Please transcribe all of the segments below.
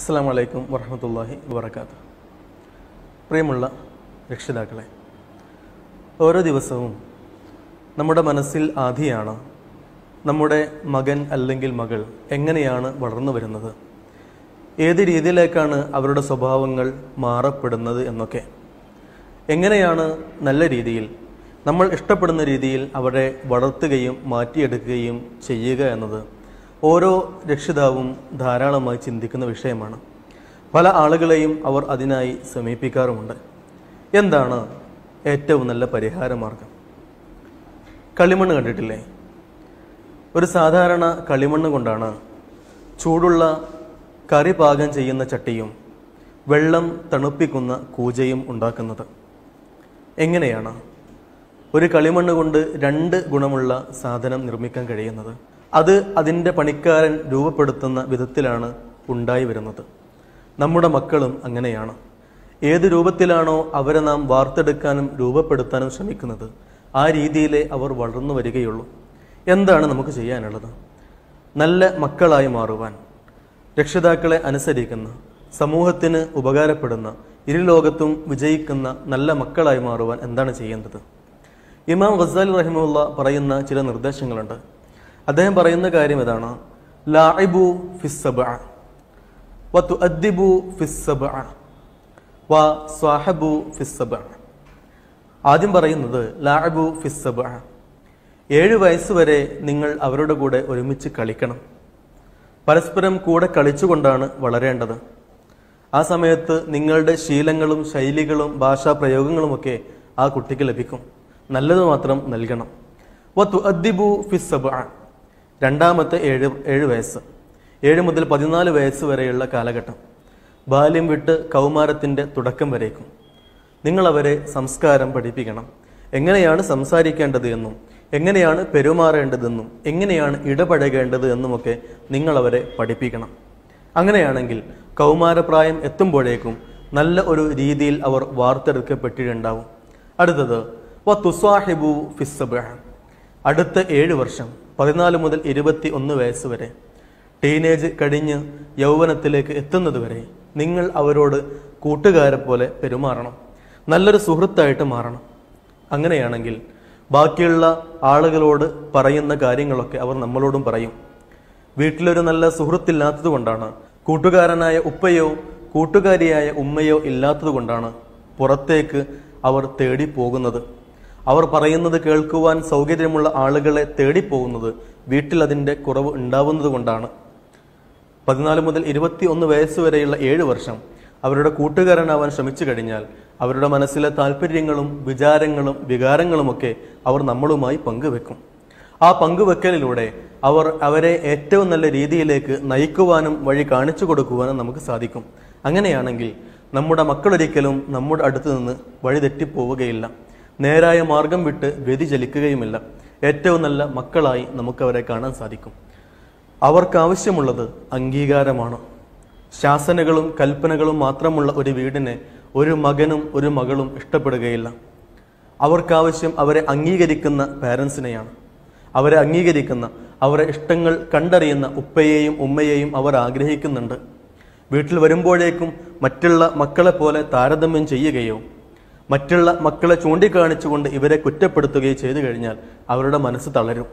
അസ്സാം വലൈക്കും വർഹമത്തല്ലാഹി വബർക്കാത്ത പ്രിയമുള്ള രക്ഷിതാക്കളെ ഓരോ ദിവസവും നമ്മുടെ മനസ്സിൽ ആധിയാണ് നമ്മുടെ മകൻ അല്ലെങ്കിൽ മകൾ എങ്ങനെയാണ് വളർന്നു വരുന്നത് ഏത് രീതിയിലേക്കാണ് അവരുടെ സ്വഭാവങ്ങൾ മാറപ്പെടുന്നത് എന്നൊക്കെ എങ്ങനെയാണ് നല്ല രീതിയിൽ നമ്മൾ ഇഷ്ടപ്പെടുന്ന രീതിയിൽ അവരെ വളർത്തുകയും മാറ്റിയെടുക്കുകയും ചെയ്യുക എന്നത് ഓരോ രക്ഷിതാവും ധാരാളമായി ചിന്തിക്കുന്ന വിഷയമാണ് പല ആളുകളെയും അവർ അതിനായി സമീപിക്കാറുമുണ്ട് എന്താണ് ഏറ്റവും നല്ല പരിഹാരമാർഗം കളിമണ്ണ് കണ്ടിട്ടില്ലേ ഒരു സാധാരണ കളിമണ്ണ് കൊണ്ടാണ് ചൂടുള്ള കറി പാകം ചെയ്യുന്ന ചട്ടിയും വെള്ളം തണുപ്പിക്കുന്ന കൂജയും ഉണ്ടാക്കുന്നത് എങ്ങനെയാണ് ഒരു കളിമണ്ണ് കൊണ്ട് രണ്ട് ഗുണമുള്ള സാധനം നിർമ്മിക്കാൻ കഴിയുന്നത് അത് അതിൻ്റെ പണിക്കാരൻ രൂപപ്പെടുത്തുന്ന വിധത്തിലാണ് ഉണ്ടായി വരുന്നത് നമ്മുടെ മക്കളും അങ്ങനെയാണ് ഏത് രൂപത്തിലാണോ അവരെ നാം വാർത്തെടുക്കാനും രൂപപ്പെടുത്താനും ശ്രമിക്കുന്നത് ആ രീതിയിലേ അവർ വളർന്നു വരികയുള്ളൂ എന്താണ് നമുക്ക് ചെയ്യാനുള്ളത് നല്ല മക്കളായി മാറുവാൻ രക്ഷിതാക്കളെ അനുസരിക്കുന്ന സമൂഹത്തിന് ഉപകാരപ്പെടുന്ന ഇരുലോകത്തും വിജയിക്കുന്ന നല്ല മക്കളായി മാറുവാൻ എന്താണ് ചെയ്യേണ്ടത് ഇമാം ഗസാൽ റഹിമുള്ള പറയുന്ന ചില നിർദ്ദേശങ്ങളുണ്ട് അദ്ദേഹം പറയുന്ന കാര്യം ഇതാണ് ലാഇബു ഫിസ്സബ വത്തു അദ്ദിബു ഫിസ്സബ വ സ്വാഹബു ഫിസ്സബ ആദ്യം പറയുന്നത് ലാഇബു ഫിസ്സബ ഏഴ് വരെ നിങ്ങൾ അവരുടെ കൂടെ ഒരുമിച്ച് കളിക്കണം പരസ്പരം കൂടെ കളിച്ചുകൊണ്ടാണ് വളരേണ്ടത് ആ സമയത്ത് നിങ്ങളുടെ ശീലങ്ങളും ശൈലികളും ഭാഷാ പ്രയോഗങ്ങളുമൊക്കെ ആ കുട്ടിക്ക് ലഭിക്കും നല്ലത് മാത്രം നൽകണം വത്തു അദ്ദിബു ഫിസ്സബ രണ്ടാമത്തെ ഏഴ് ഏഴ് വയസ്സ് ഏഴ് മുതൽ പതിനാല് വയസ്സ് വരെയുള്ള കാലഘട്ടം ബാല്യം വിട്ട് കൗമാരത്തിൻ്റെ തുടക്കം വരേക്കും നിങ്ങളവരെ സംസ്കാരം പഠിപ്പിക്കണം എങ്ങനെയാണ് സംസാരിക്കേണ്ടത് എന്നും എങ്ങനെയാണ് പെരുമാറേണ്ടതെന്നും എങ്ങനെയാണ് ഇടപഴകേണ്ടത് എന്നുമൊക്കെ നിങ്ങളവരെ പഠിപ്പിക്കണം അങ്ങനെയാണെങ്കിൽ കൗമാരപ്രായം എത്തുമ്പോഴേക്കും നല്ല ഒരു രീതിയിൽ അവർ വാർത്തെടുക്കപ്പെട്ടിട്ടുണ്ടാവും അടുത്തത് വ തുസ്വാഹിബു ഫിസ്സബ അടുത്ത ഏഴ് വർഷം പതിനാല് മുതൽ ഇരുപത്തി ഒന്ന് വയസ്സ് വരെ ടീനേജ് കഴിഞ്ഞ് യൗവനത്തിലേക്ക് എത്തുന്നത് വരെ നിങ്ങൾ അവരോട് കൂട്ടുകാരെ പോലെ പെരുമാറണം നല്ലൊരു സുഹൃത്തായിട്ട് മാറണം അങ്ങനെയാണെങ്കിൽ ബാക്കിയുള്ള ആളുകളോട് പറയുന്ന കാര്യങ്ങളൊക്കെ അവർ നമ്മളോടും പറയും വീട്ടിലൊരു നല്ല കൊണ്ടാണ് കൂട്ടുകാരനായ ഉപ്പയോ കൂട്ടുകാരിയായ ഉമ്മയോ ഇല്ലാത്തതുകൊണ്ടാണ് പുറത്തേക്ക് അവർ തേടി പോകുന്നത് അവർ പറയുന്നത് കേൾക്കുവാൻ സൗകര്യമുള്ള ആളുകളെ തേടിപ്പോകുന്നത് വീട്ടിൽ അതിൻ്റെ കുറവ് ഉണ്ടാവുന്നത് കൊണ്ടാണ് പതിനാല് മുതൽ ഇരുപത്തി ഒന്ന് വയസ്സ് വരെയുള്ള ഏഴ് വർഷം അവരുടെ കൂട്ടുകാരനാവാൻ ശ്രമിച്ചു കഴിഞ്ഞാൽ അവരുടെ മനസ്സിലെ താല്പര്യങ്ങളും വിചാരങ്ങളും വികാരങ്ങളുമൊക്കെ അവർ നമ്മളുമായി പങ്കുവെക്കും ആ പങ്കുവെക്കലിലൂടെ അവർ അവരെ ഏറ്റവും നല്ല രീതിയിലേക്ക് നയിക്കുവാനും വഴി കാണിച്ചു കൊടുക്കുവാനും നമുക്ക് സാധിക്കും അങ്ങനെയാണെങ്കിൽ നമ്മുടെ മക്കളൊരിക്കലും നമ്മുടെ അടുത്ത് നിന്ന് വഴിതെറ്റിപ്പോവുകയില്ല നേരായ മാർഗം വിട്ട് വ്യതിചലിക്കുകയുമില്ല ഏറ്റവും നല്ല മക്കളായി നമുക്കവരെ കാണാൻ സാധിക്കും അവർക്കാവശ്യമുള്ളത് അംഗീകാരമാണ് ശാസനകളും കൽപ്പനകളും മാത്രമുള്ള ഒരു വീടിനെ ഒരു മകനും ഒരു മകളും ഇഷ്ടപ്പെടുകയില്ല അവർക്കാവശ്യം അവരെ അംഗീകരിക്കുന്ന പാരൻസിനെയാണ് അവരെ അംഗീകരിക്കുന്ന അവരെ ഇഷ്ടങ്ങൾ കണ്ടറിയുന്ന ഉപ്പയെയും ഉമ്മയെയും അവർ ആഗ്രഹിക്കുന്നുണ്ട് വീട്ടിൽ വരുമ്പോഴേക്കും മറ്റുള്ള മക്കളെപ്പോലെ താരതമ്യം ചെയ്യുകയോ മറ്റുള്ള മക്കളെ ചൂണ്ടിക്കാണിച്ചുകൊണ്ട് ഇവരെ കുറ്റപ്പെടുത്തുകയും ചെയ്തു കഴിഞ്ഞാൽ അവരുടെ മനസ്സ് തളരും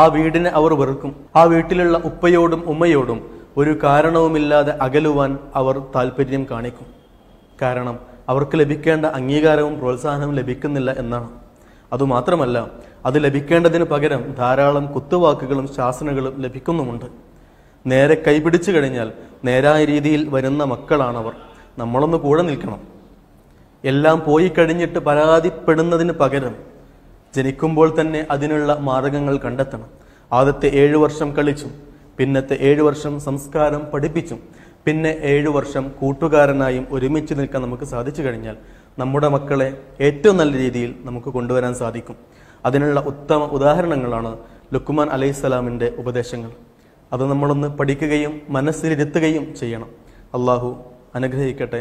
ആ വീടിനെ അവർ വെറുക്കും ആ വീട്ടിലുള്ള ഉപ്പയോടും ഉമ്മയോടും ഒരു കാരണവുമില്ലാതെ അകലുവാൻ അവർ താല്പര്യം കാണിക്കും കാരണം അവർക്ക് ലഭിക്കേണ്ട അംഗീകാരവും പ്രോത്സാഹനവും ലഭിക്കുന്നില്ല എന്നാണ് അതുമാത്രമല്ല അത് ലഭിക്കേണ്ടതിന് പകരം ധാരാളം കുത്തുവാക്കുകളും ശാസനകളും ലഭിക്കുന്നുമുണ്ട് നേരെ കൈപിടിച്ചു കഴിഞ്ഞാൽ നേരായ രീതിയിൽ വരുന്ന മക്കളാണവർ നമ്മളൊന്ന് കൂടെ നിൽക്കണം എല്ലാം പോയി കഴിഞ്ഞിട്ട് പരാതിപ്പെടുന്നതിന് പകരം ജനിക്കുമ്പോൾ തന്നെ അതിനുള്ള മാർഗങ്ങൾ കണ്ടെത്തണം ആദ്യത്തെ ഏഴു വർഷം കളിച്ചും പിന്നത്തെ ഏഴു വർഷം സംസ്കാരം പഠിപ്പിച്ചും പിന്നെ ഏഴു വർഷം കൂട്ടുകാരനായും ഒരുമിച്ച് നിൽക്കാൻ നമുക്ക് സാധിച്ചു കഴിഞ്ഞാൽ നമ്മുടെ മക്കളെ ഏറ്റവും നല്ല രീതിയിൽ നമുക്ക് കൊണ്ടുവരാൻ സാധിക്കും അതിനുള്ള ഉത്തമ ഉദാഹരണങ്ങളാണ് ലുക്കുമാൻ അലൈഹിസ്സലാമിൻ്റെ ഉപദേശങ്ങൾ അത് നമ്മളൊന്ന് പഠിക്കുകയും മനസ്സിലിരുത്തുകയും ചെയ്യണം അള്ളാഹു അനുഗ്രഹിക്കട്ടെ